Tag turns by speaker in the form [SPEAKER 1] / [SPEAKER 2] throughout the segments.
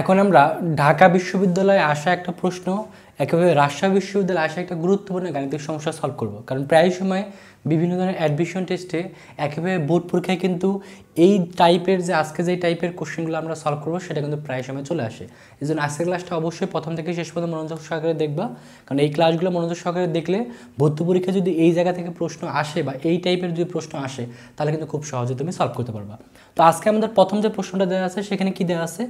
[SPEAKER 1] এখন আমরা ঢাকা বিশ্ববিদ্যালয়ে আসা একটা প্রশ্ন একেবারে রাজশাহী বিশ্ববিদ্যালয়ে আসা একটা গুরুত্বপূর্ণ গাণিতিক সমস্যা সলভ করব কারণ প্রায় সময় বিভিন্ন ধরনের অ্যাডমিশন টেস্টে একেবারে বোর্ড পরীক্ষায় কিন্তু এই টাইপের যে আজকে যে টাইপের কোশ্চেনগুলো আমরা সলভ করবো সেটা কিন্তু প্রায় সময় চলে আসে এই জন্য আজকের ক্লাসটা অবশ্যই প্রথম থেকে শেষ পর্যন্ত মনোযোগ সহকারে দেখবা কারণ এই ক্লাসগুলো মনোযোগ সহকারে দেখলে ভর্তি পরীক্ষায় যদি এই জায়গা থেকে প্রশ্ন আসে বা এই টাইপের যদি প্রশ্ন আসে তাহলে কিন্তু খুব সহজে তুমি সলভ করতে পারবা তো আজকে আমাদের প্রথম যে প্রশ্নটা দেওয়া আছে সেখানে কি দেওয়া আছে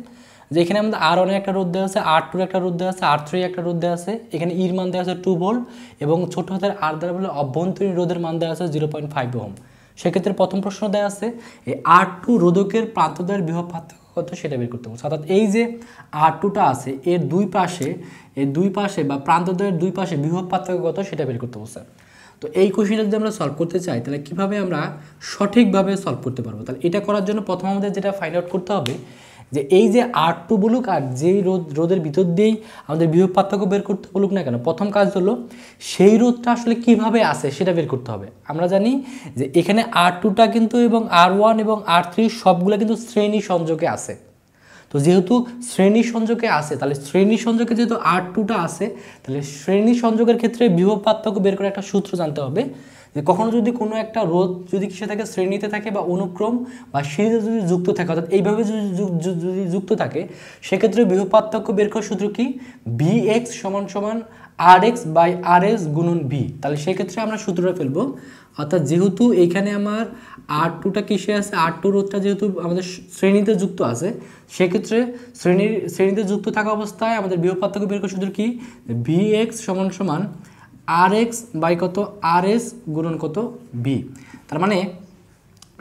[SPEAKER 1] যে এখানে আমাদের আর ওয়ানের একটা রোদ দেওয়া আছে আর টুর একটা রোধ দেওয়া আছে আর থ্রি একটা রোধ দেওয়া আছে এখানে ইর e মান দেওয়া আছে টু ভোল্ট এবং ছোট হাতের আর দ্বারা বলে অভ্যন্তরীণ রোধের মান দেওয়া আছে জিরো পয়েন্ট ফাইভ ওহম সেক্ষেত্রে প্রথম প্রশ্ন দেওয়া আছে এই আর টু রোধকের প্রান্তদের বৃহৎ পার্থক্য কত সেটা বের করতে হবে অর্থাৎ এই যে আর টুটা আছে এর দুই পাশে এর দুই পাশে বা প্রান্তদের দুই পাশে বৃহৎ পার্থক্য কত সেটা বের করতে বলছে তো এই কোশ্চিনটা যদি আমরা সলভ করতে চাই তাহলে কিভাবে আমরা সঠিকভাবে সলভ করতে পারবো তাহলে এটা করার জন্য প্রথম আমাদের যেটা ফাইন্ড আউট করতে হবে যে এই যে আর টু বলুক আর যেই রোদ রোদের ভিতর দিয়েই আমাদের বিভব পার্থক্য বের করতে বলুক না কেন প্রথম কাজ হলো সেই রোদটা আসলে কিভাবে আসে সেটা বের করতে হবে আমরা জানি যে এখানে আর টুটা কিন্তু এবং আর ওয়ান এবং আর থ্রি সবগুলো কিন্তু শ্রেণী সংযোগে আছে তো যেহেতু শ্রেণী সংযোগে আছে তাহলে শ্রেণী সংযোগে যেহেতু আর টুটা আছে তাহলে শ্রেণী সংযোগের ক্ষেত্রে বিভব পার্থক্য বের করে একটা সূত্র জানতে হবে যে কখনো যদি কোনো একটা রোধ যদি কিসে থাকে শ্রেণীতে থাকে বা অনুক্রম বা সিঁড়িতে যদি যুক্ত থাকে অর্থাৎ এইভাবে যদি যদি যুক্ত থাকে সেক্ষেত্রে বিভব পার্থক্য বের করার সূত্র কি ভি এক্স সমান সমান R X by R S গুণন ভি তাহলে সেক্ষেত্রে আমরা সূত্রটা ফেলবো অর্থাৎ যেহেতু এইখানে আমার আর টুটা কিসে আছে আর টু রোধটা যেহেতু আমাদের শ্রেণীতে যুক্ত আছে সেক্ষেত্রে শ্রেণীর শ্রেণীতে যুক্ত থাকা অবস্থায় আমাদের বিভব পার্থক্য বের করার সূত্র কি ভি এক্স সমান সমান আর এক্স বাই কত আর এস গুণন কত বি তার মানে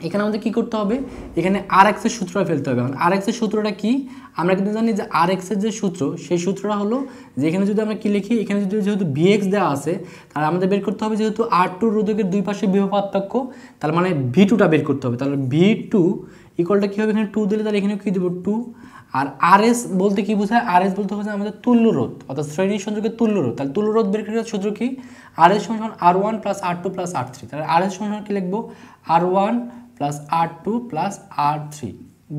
[SPEAKER 1] এখানে আমাদের কি করতে হবে এখানে আর এক্সের সূত্রটা ফেলতে হবে আর এক্সের সূত্রটা কি আমরা কিন্তু জানি যে আর এক্সের যে সূত্র সেই সূত্রটা হলো যে এখানে যদি আমরা কি লিখি এখানে যদি যেহেতু বিএক্স দেওয়া আছে তাহলে আমাদের বের করতে হবে যেহেতু আর টু রোধকের দুই পাশে বিভব পার্থক্য তার মানে ভি টুটা বের করতে হবে তাহলে ভি টু ইকলটা কী হবে এখানে টু দিলে তাহলে এখানে কী দেবো টু আর আরএস বলতে কি বোঝায় আরএস বলতে হচ্ছে আমাদের তুল্য রোধ অর্থাৎ শ্রেণীর সংযোগে তুল্য রোধ তাহলে তুল্য রোধ বের করে সূত্র কি আরএস সমান R one plus R two plus R three তাহলে আরএস সমান কি লিখবো R one plus R two plus R three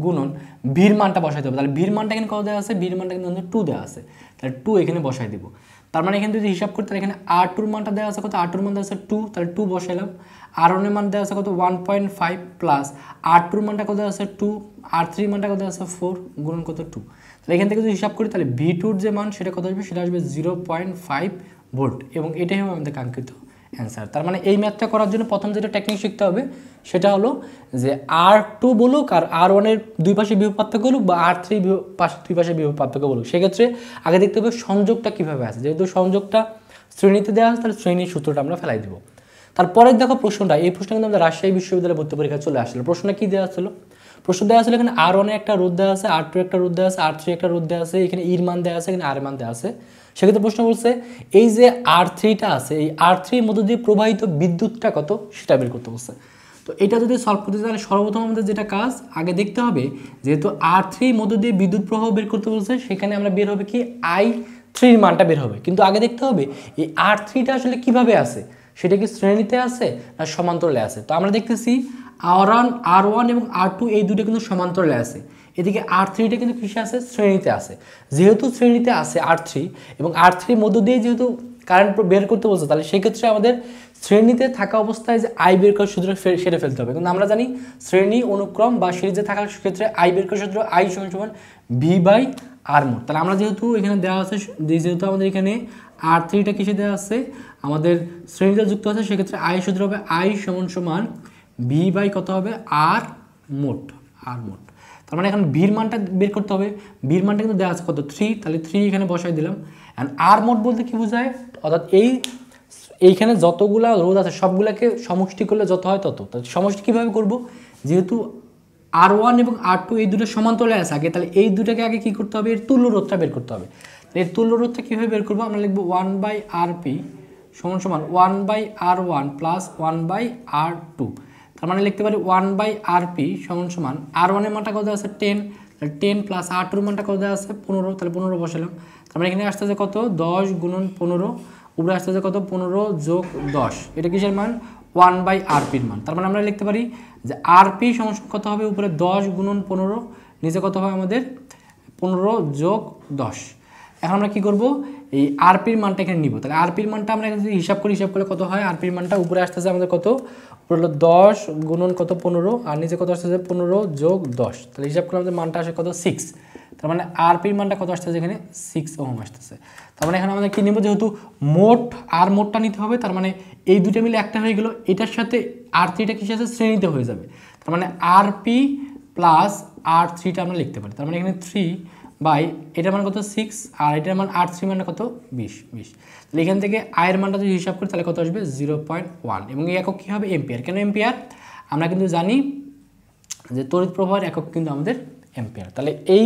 [SPEAKER 1] গুণন ভির মানটা বসাই দেবো তাহলে ভির মানটা এখানে কত দেওয়া আছে ভির মানটা কিন্তু টু দেওয়া আছে তাহলে টু এখানে বসাই দেবো তার মানে এখানে যদি হিসাব করি তাহলে এখানে আর টুর মানটা দেওয়া আছে কত আর টুর মান দেওয়া আছে টু তাহলে টু বসাইলাম আর ওয়ানের মান দেওয়া আছে কত one point five plus R টুর মানটা কত আছে টু আর থ্রি মানটা কত আছে ফোর গুণ কত টু তাহলে এখান থেকে যদি হিসাব করি তাহলে ভি টুর যে মান সেটা কত আসবে সেটা আসবে জিরো পয়েন্ট ফাইভ ভোল্ট এবং এটাই হবে আমাদের কাঙ্ক্ষিত অ্যান্সার তার মানে এই ম্যাথটা করার জন্য প্রথম যেটা টেকনিক শিখতে হবে সেটা হলো যে আর টু বলুক আর আর ওয়ানের দুই পাশে বিভব পার্থক্য বলুক বা আর থ্রি পাশে দুই পাশে বিভব পার্থক্য বলুক সেক্ষেত্রে আগে দেখতে হবে সংযোগটা কীভাবে আছে যেহেতু সংযোগটা শ্রেণীতে দেওয়া আছে তাহলে শ্রেণীর সূত্রটা আমরা ফেলাই দেবো তারপরে দেখো প্রশ্নটা এই প্রশ্ন কিন্তু আমাদের রাজশাহী বিশ্ববিদ্যালয়ে ভর্তি পরীক্ষা চলে আসলো প্রশ্নটা কী দেওয়া ছিল প্রশ্ন দেওয়া আসলে এখানে আর ওয়ানে একটা রোদ দেওয়া আছে আর টু একটা রোদ দেওয়া আছে আর থ্রি একটা রোদ দেওয়া আছে এখানে ইর e মান দেওয়া আছে এখানে আর মান দেওয়া আছে সেক্ষেত্রে প্রশ্ন বলছে এই যে আর থ্রিটা আছে এই আর থ্রির মধ্য দিয়ে প্রবাহিত বিদ্যুৎটা কত সেটা বের করতে বলছে তো এটা যদি সলভ করতে তাহলে সর্বপ্রথম আমাদের যেটা কাজ আগে দেখতে হবে যেহেতু আর থ্রির মধ্য দিয়ে বিদ্যুৎ প্রবাহ বের করতে বলছে সেখানে আমরা বের হবে কি আই থ্রির মানটা বের হবে কিন্তু আগে দেখতে হবে এই আর থ্রিটা আসলে কিভাবে আছে সেটা কি শ্রেণীতে আছে না সমান্তরালে আছে তো আমরা দেখতেছি আর ওয়ান আর ওয়ান এবং আর টু এই দুটো কিন্তু সমান্তরালে আছে এদিকে আর থ্রিটা কিন্তু কৃষি আছে শ্রেণীতে আছে যেহেতু শ্রেণীতে আছে আর থ্রি এবং আর থ্রির মধ্য দিয়ে যেহেতু কারেন্ট বের করতে বলছে তাহলে সেক্ষেত্রে আমাদের শ্রেণীতে থাকা অবস্থায় যে আই বের করার সূত্র সেটা ফেলতে হবে কিন্তু আমরা জানি শ্রেণী অনুক্রম বা সিরিজে থাকার ক্ষেত্রে আই বের করার সূত্র আই সমান সমান ভি বাই আর মোট তাহলে আমরা যেহেতু এখানে দেওয়া আছে যেহেতু আমাদের এখানে আর থ্রিটা কিসে দেওয়া আছে আমাদের শ্রেণীটা যুক্ত আছে সেক্ষেত্রে আই সূত্র হবে আই সমান সমান বি বাই কত হবে আর মোট আর মোট তার মানে এখন ভির মানটা বের করতে হবে ভির মানটা কিন্তু দেওয়া আছে কত থ্রি তাহলে থ্রি এখানে বসাই দিলাম অ্যান্ড আর মোট বলতে কি বোঝায় অর্থাৎ এই এইখানে যতগুলা রোদ আছে সবগুলাকে সমষ্টি করলে যত হয় তত তাহলে সমষ্টি কীভাবে করব যেহেতু আর ওয়ান এবং আর টু এই দুটো সমান্তরে আছে আগে তাহলে এই দুটাকে আগে কী করতে হবে এর তুল্য রোধটা বের করতে হবে এর তুল্য রোধটা কীভাবে বের করবো আমরা লিখবো ওয়ান বাই আরপি সমান সমান one by R one plus one by R two তার মানে লিখতে পারি ওয়ান বাই আর পি সমান সমান আর ওয়ানের মানটা কত আছে টেন তাহলে টেন প্লাস আর টুর মানটা কত আছে পনেরো তাহলে পনেরো বসালাম তার মানে এখানে আসতে আছে কত দশ গুণন পনেরো উপরে আসতে আছে কত পনেরো যোগ দশ এটা কিসের মান ওয়ান বাই আরপির মান তার মানে আমরা লিখতে পারি যে পি সমান কত হবে উপরে দশ গুণন পনেরো নিচে কত হবে আমাদের পনেরো যোগ দশ এখন আমরা কি করব এই আরপির মানটা এখানে নিব তাহলে আরপির মানটা আমরা এখানে হিসাব করি হিসাব করলে কত হয় আরপির মানটা উপরে আসতেছে আমাদের কত উপরে হলো দশ গুণন কত পনেরো আর নিচে কত আসতেছে পনেরো যোগ দশ তাহলে হিসাব করলে আমাদের মানটা আসে কত সিক্স তার মানে আরপির মানটা কত আসতেছে এখানে সিক্স ওহম আসতেছে তার মানে এখানে আমাদের কী নেব যেহেতু মোট আর মোটটা নিতে হবে তার মানে এই দুটো মিলে একটা হয়ে গেল এটার সাথে আর থ্রিটা কিসে আছে শ্রেণীতে হয়ে যাবে তার মানে আরপি প্লাস আর থ্রিটা আমরা লিখতে পারি তার মানে এখানে থ্রি বাই এটার মান কত সিক্স আর এটার মান আর থ্রি মানে কত বিশ বিশ তাহলে এখান থেকে আয়ের মানটা যদি হিসাব করি তাহলে কত আসবে জিরো পয়েন্ট ওয়ান এবং এই একক কী হবে এম্পিয়ার কেন এম্পিয়ার আমরা কিন্তু জানি যে তড়িৎ প্রবাহের একক কিন্তু আমাদের এম্পিয়ার তাহলে এই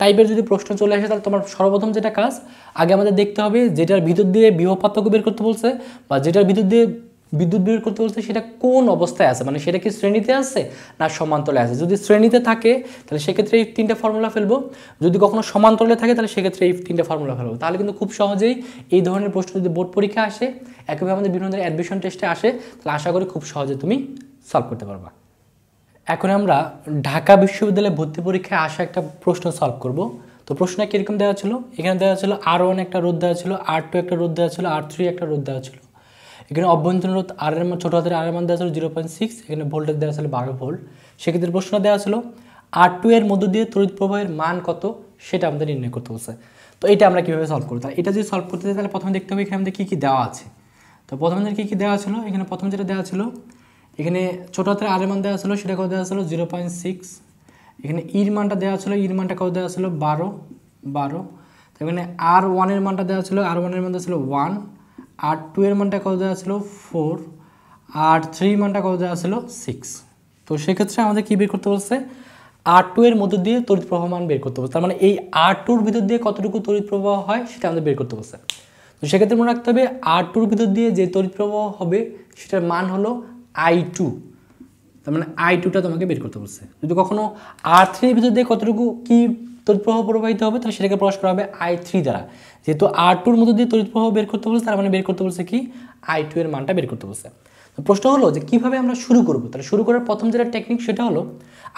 [SPEAKER 1] টাইপের যদি প্রশ্ন চলে আসে তাহলে তোমার সর্বপ্রথম যেটা কাজ আগে আমাদের দেখতে হবে যেটার ভিতর দিয়ে বিভব পার্থক্য বের করতে বলছে বা যেটার ভিতর দিয়ে বিদ্যুৎ বিয়োগ করতে বলতে সেটা কোন অবস্থায় আছে মানে সেটা কি শ্রেণীতে আছে না সমান্তরে আছে যদি শ্রেণীতে থাকে তাহলে সেক্ষেত্রে এই তিনটা ফর্মুলা ফেলবো যদি কখনো সমান্তরে থাকে তাহলে সেক্ষেত্রে এই তিনটা ফর্মুলা ফেলবো তাহলে কিন্তু খুব সহজেই এই ধরনের প্রশ্ন যদি বোর্ড পরীক্ষা আসে একেবারে আমাদের বিভিন্ন ধরনের অ্যাডমিশন টেস্টে আসে তাহলে আশা করি খুব সহজে তুমি সলভ করতে পারবা এখন আমরা ঢাকা বিশ্ববিদ্যালয়ে ভর্তি পরীক্ষায় আসা একটা প্রশ্ন সলভ করব তো প্রশ্নটা কীরকম দেওয়া ছিল এখানে দেওয়া ছিল আর ওয়ান একটা রোদ দেওয়া ছিল আর টু একটা রোদ দেওয়া ছিল আর থ্রি একটা রোদ দেওয়া ছিল এখানে অভ্যন্তরীণ রোধ আর এর ছোটো হাতের আর এর মান দেওয়া ছিল জিরো পয়েন্ট সিক্স এখানে ভোল্টেজ দেওয়া ছিল বারো ভোল্ট সেক্ষেত্রে প্রশ্নটা দেওয়া ছিল আর টু এর মধ্য দিয়ে তড়িৎ প্রবাহের মান কত সেটা আমাদের নির্ণয় করতে হচ্ছে তো এটা আমরা কীভাবে সলভ করি তাহলে এটা যদি সলভ করতে চাই তাহলে প্রথমে দেখতে হবে এখানে আমাদের কী কী দেওয়া আছে তো প্রথমে আমাদের কী কী দেওয়া ছিল এখানে প্রথমে যেটা দেওয়া ছিল এখানে ছোটো হাতের আর এর মান দেওয়া ছিল সেটা কত দেওয়া ছিল জিরো পয়েন্ট সিক্স এখানে ইর e মানটা দেওয়া ছিল ইর e মানটা কত দেওয়া ছিল বারো বারো তো এখানে আর ওয়ানের মানটা দেওয়া ছিল আর ওয়ানের মান দেওয়া ছিল ওয়ান আর টু এর মানটা কত দেওয়া ছিল ফোর আর থ্রি মানটা কত দেওয়া ছিল সিক্স তো সেক্ষেত্রে আমাদের কী বের করতে বলছে আর টু এর মধ্য দিয়ে তড়িৎ প্রবাহ মান বের করতে বলছে তার মানে এই আর টুর ভিতর দিয়ে কতটুকু তড়িৎ প্রবাহ হয় সেটা আমাদের বের করতে বলছে তো সেক্ষেত্রে মনে রাখতে হবে আর টুর ভিতর দিয়ে যে তড়িৎ প্রবাহ হবে সেটার মান হলো আই টু তার মানে আই টুটা তোমাকে বের করতে বলছে যদি কখনো আর থ্রির ভিতর দিয়ে কতটুকু কী তড়িৎ প্রবাহ প্রবাহিত হবে তাহলে সেটাকে প্রকাশ করা হবে আই থ্রি দ্বারা যেহেতু আর টুর মধ্যে দিয়ে তড়িৎ প্রবাহ বের করতে বলছে তার মানে বের করতে বলছে কি আই টু এর মানটা বের করতে বলছে তো প্রশ্ন হলো যে কীভাবে আমরা শুরু করব তাহলে শুরু করার প্রথম যেটা টেকনিক সেটা হলো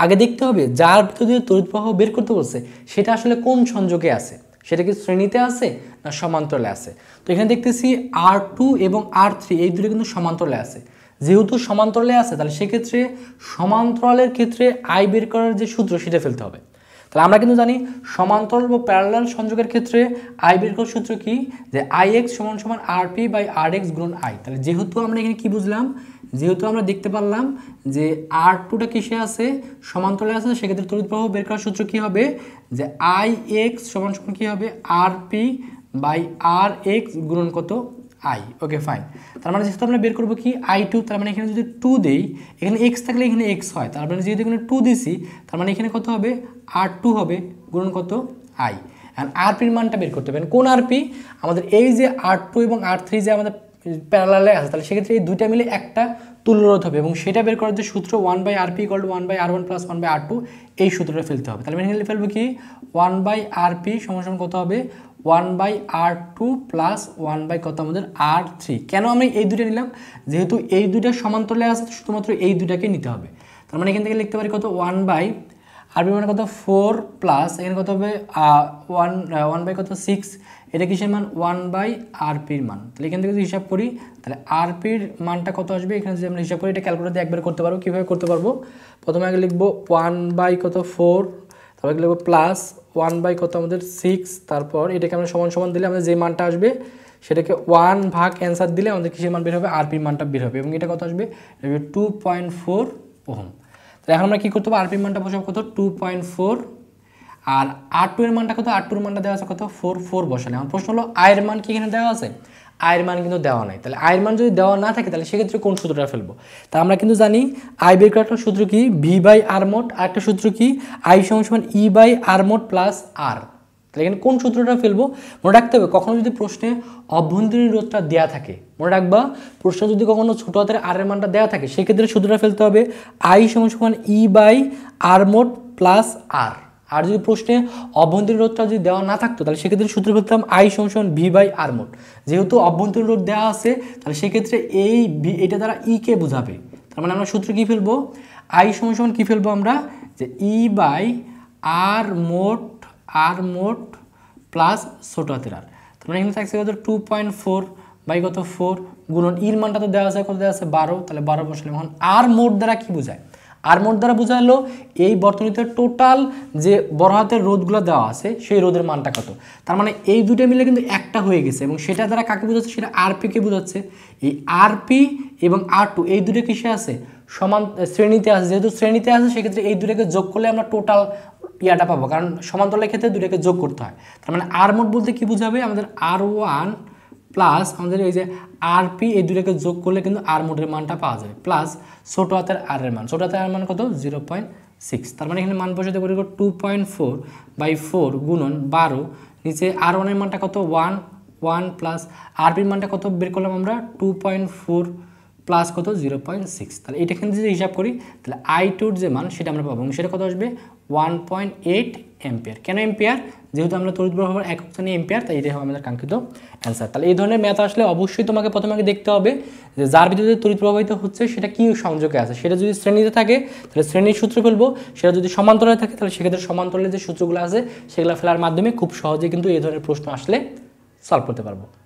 [SPEAKER 1] আগে দেখতে হবে যার ভিতর দিয়ে তড়িৎ প্রবাহ বের করতে বলছে সেটা আসলে কোন সংযোগে আছে সেটা কি শ্রেণীতে আছে না সমান্তরালে আছে তো এখানে দেখতেছি আর টু এবং আর থ্রি এই দুটো কিন্তু সমান্তরালে আছে যেহেতু সমান্তরালে আছে তাহলে সেক্ষেত্রে সমান্তরালের ক্ষেত্রে আই বের করার যে সূত্র সেটা ফেলতে হবে তাহলে আমরা কিন্তু জানি সমান্তরাল বা প্যারালাল সংযোগের ক্ষেত্রে আই বের করার সূত্র কি যে আই এক্স সমান সমান R P by R X গ্রোন আই তাহলে যেহেতু আমরা এখানে কি বুঝলাম যেহেতু আমরা দেখতে পারলাম যে আর টুটা কিসে আছে সমান্তরালে আছে সেক্ষেত্রে তড়িৎ প্রবাহ বের করার সূত্র কী হবে যে আই এক্স সমান সমান কী হবে R P by R X গুণন কত আই ওকে ফাইন তার মানে যেহেতু আমরা বের করবো কি আই টু তার মানে এখানে যদি টু দেই এখানে এক্স থাকলে এখানে এক্স হয় তার মানে যেহেতু এখানে টু দিছি তার মানে এখানে কত হবে আর টু হবে গুণন কত আই আর আরপির মানটা বের করতে হবে কোন আরপি আমাদের এই যে আর টু এবং আর থ্রি যে আমাদের প্যারালালে আছে তাহলে সেক্ষেত্রে এই দুইটা মিলে একটা তুল্যরোধ হবে এবং সেটা বের করার যে সূত্র one by R P equal one by R one plus one by R two এই সূত্রটা ফেলতে হবে তাহলে আমি ফেলবো কি ওয়ান বাই আর পি সমান কত হবে one by R two plus one by কত আমাদের আর থ্রি কেন আমি এই দুটো নিলাম যেহেতু এই দুইটা সমান্তরে আছে শুধুমাত্র এই দুটাকে নিতে হবে তার মানে এখান থেকে লিখতে পারি কত ওয়ান বাই আর মানে কত ফোর প্লাস এখানে কত হবে ওয়ান ওয়ান বাই কত সিক্স এটা কিসের মান ওয়ান বাই আরপির মান তাহলে এখান থেকে যদি হিসাব করি তাহলে আরপির মানটা কত আসবে এখানে যদি আমরা হিসাব করি এটা ক্যালকুলেট একবার করতে পারবো কীভাবে করতে পারবো প্রথমে আগে লিখবো ওয়ান বাই কত ফোর তারপরে লিখবো প্লাস ওয়ান বাই কত আমাদের সিক্স তারপর এটাকে আমরা সমান সমান দিলে আমাদের যে মানটা আসবে সেটাকে ওয়ান ভাগ অ্যান্সার দিলে আমাদের কিসের মান বের হবে আরপির মানটা বের হবে এবং এটা কত আসবে টু পয়েন্ট ফোর ওহম তাহলে এখন আমরা কী করতে পারবো আরপির মানটা বসাবো কত টু পয়েন্ট ফোর আর আর টু এর মানটা কত আর টুর মানটা দেওয়া আছে কত ফোর ফোর বসালে আমার প্রশ্ন হলো আয়ের মান কি এখানে দেওয়া আছে আয়ের মান কিন্তু দেওয়া নাই তাহলে আয়ের মান যদি দেওয়া না থাকে তাহলে সেক্ষেত্রে কোন সূত্রটা ফেলবো তা আমরা কিন্তু জানি আই বের একটা সূত্র কি ভি বাই আর মোট আরেকটা সূত্র কি আই সমান সমান ই বাই আর মোট প্লাস আর তাহলে এখানে কোন সূত্রটা ফেলবো মনে রাখতে হবে কখনো যদি প্রশ্নে অভ্যন্তরীণ রোধটা দেওয়া থাকে মনে রাখবা প্রশ্ন যদি কখনো ছোটো হাতের আর এর মানটা দেওয়া থাকে সেক্ষেত্রে সূত্রটা ফেলতে হবে আই সমান সমান ই বাই আর মোট প্লাস আর আর যদি প্রশ্নে অভ্যন্তরীণ রোধটা যদি দেওয়া না থাকতো তাহলে সেক্ষেত্রে সূত্র পেতাম আই সংশন ভি বাই আর মোট যেহেতু অভ্যন্তরীণ রোধ দেওয়া আছে তাহলে সেক্ষেত্রে এই ভি এটা দ্বারা ইকে e বোঝাবে তার মানে আমরা সূত্র কী ফেলবো আই সমান কী ফেলবো আমরা যে ই বাই আর মোট আর মোট প্লাস ছোটো হাতের আর তার মানে এখানে থাকছে কত টু পয়েন্ট ফোর বাই কত ফোর গুণন ইর মানটা তো দেওয়া আছে কত দেওয়া আছে বারো তাহলে বারো বসলে এখন আর মোট দ্বারা কী বোঝায় আর মোট দ্বারা বোঝা গেল এই বর্তনীতে টোটাল যে বড় হাতের রোদগুলো দেওয়া আছে সেই রোদের মানটা কত তার মানে এই দুটো মিলে কিন্তু একটা হয়ে গেছে এবং সেটা দ্বারা কাকে বোঝাচ্ছে সেটা আরপিকে বোঝাচ্ছে এই আরপি এবং আর টু এই দুটো কিসে আছে সমান শ্রেণীতে আছে যেহেতু শ্রেণীতে আছে সেক্ষেত্রে এই দুটাকে যোগ করলে আমরা টোটাল ইয়াটা পাবো কারণ সমান্তরালের ক্ষেত্রে দুটাকে যোগ করতে হয় তার মানে আর মোট বলতে কি বুঝাবে আমাদের আর ওয়ান প্লাস আমাদের এই যে আরপি এই দুটাকে যোগ করলে কিন্তু আর মোটের মানটা পাওয়া যাবে প্লাস ছোটো হাতের আর এর মান ছোটো হাতের আর মান কত জিরো পয়েন্ট সিক্স তার মানে এখানে মান বসাতে পারি two point four by four গুণন বারো নিচে আর ওয়ানের মানটা কত ওয়ান ওয়ান প্লাস আরপির মানটা কত বের করলাম আমরা টু পয়েন্ট ফোর প্লাস কত জিরো পয়েন্ট সিক্স তাহলে এটা কিন্তু যদি হিসাব করি তাহলে আই টুর যে মান সেটা আমরা পাবো সেটা কত আসবে ওয়ান পয়েন্ট এইট এম্পিয়ার কেন এম্পিয়ার যেহেতু আমরা তড়িৎ প্রবাহ এক শ্রেণী এম্পিয়ার তাই এটাই হবে আমাদের কাঙ্ক্ষিত অ্যান্সার তাহলে এই ধরনের ম্যাথ আসলে অবশ্যই তোমাকে প্রথমে আগে দেখতে হবে যে যার বিদ্যুতে তড়িৎ প্রবাহিত হচ্ছে সেটা কী সংযোগে আছে সেটা যদি শ্রেণীতে থাকে তাহলে শ্রেণীর সূত্র ফেলবো সেটা যদি সমান্তরালে থাকে তাহলে সেক্ষেত্রে সমান্তরালে যে সূত্রগুলো আছে সেগুলো ফেলার মাধ্যমে খুব সহজে কিন্তু এই ধরনের প্রশ্ন আসলে সলভ করতে পারবো